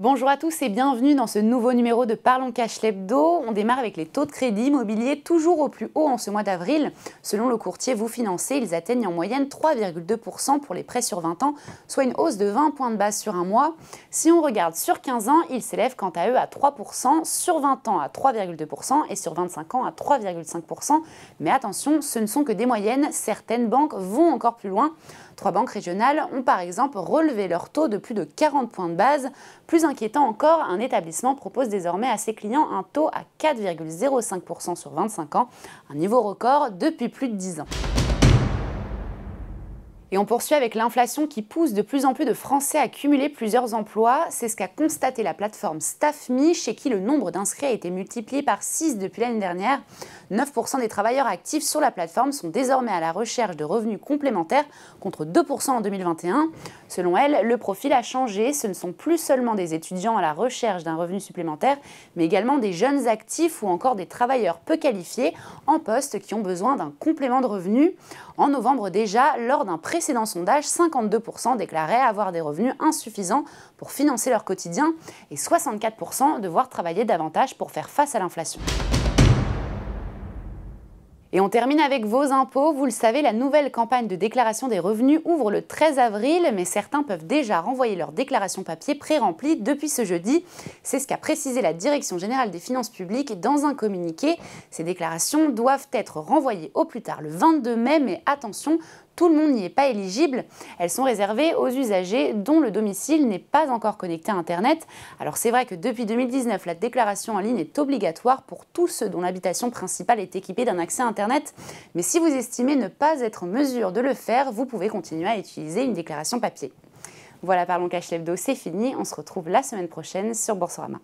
Bonjour à tous et bienvenue dans ce nouveau numéro de Parlons Cash Lebdo. On démarre avec les taux de crédit immobilier toujours au plus haut en ce mois d'avril. Selon le courtier Vous Financez, ils atteignent en moyenne 3,2% pour les prêts sur 20 ans, soit une hausse de 20 points de base sur un mois. Si on regarde sur 15 ans, ils s'élèvent quant à eux à 3%, sur 20 ans à 3,2% et sur 25 ans à 3,5%. Mais attention, ce ne sont que des moyennes, certaines banques vont encore plus loin. Trois banques régionales ont par exemple relevé leur taux de plus de 40 points de base. Plus inquiétant encore, un établissement propose désormais à ses clients un taux à 4,05% sur 25 ans, un niveau record depuis plus de 10 ans. Et on poursuit avec l'inflation qui pousse de plus en plus de Français à cumuler plusieurs emplois. C'est ce qu'a constaté la plateforme StaffMe, chez qui le nombre d'inscrits a été multiplié par 6 depuis l'année dernière. 9% des travailleurs actifs sur la plateforme sont désormais à la recherche de revenus complémentaires contre 2% en 2021. Selon elle, le profil a changé. Ce ne sont plus seulement des étudiants à la recherche d'un revenu supplémentaire, mais également des jeunes actifs ou encore des travailleurs peu qualifiés en poste qui ont besoin d'un complément de revenus. En novembre déjà, lors d'un précédent sondage, 52% déclaraient avoir des revenus insuffisants pour financer leur quotidien et 64% devoir travailler davantage pour faire face à l'inflation. Et on termine avec vos impôts. Vous le savez, la nouvelle campagne de déclaration des revenus ouvre le 13 avril, mais certains peuvent déjà renvoyer leur déclaration papier pré-remplie depuis ce jeudi. C'est ce qu'a précisé la Direction générale des finances publiques dans un communiqué. Ces déclarations doivent être renvoyées au plus tard le 22 mai, mais attention, tout le monde n'y est pas éligible. Elles sont réservées aux usagers dont le domicile n'est pas encore connecté à Internet. Alors c'est vrai que depuis 2019, la déclaration en ligne est obligatoire pour tous ceux dont l'habitation principale est équipée d'un accès à Internet. Mais si vous estimez ne pas être en mesure de le faire, vous pouvez continuer à utiliser une déclaration papier. Voilà, Parlons Cash dos c'est fini. On se retrouve la semaine prochaine sur Boursorama.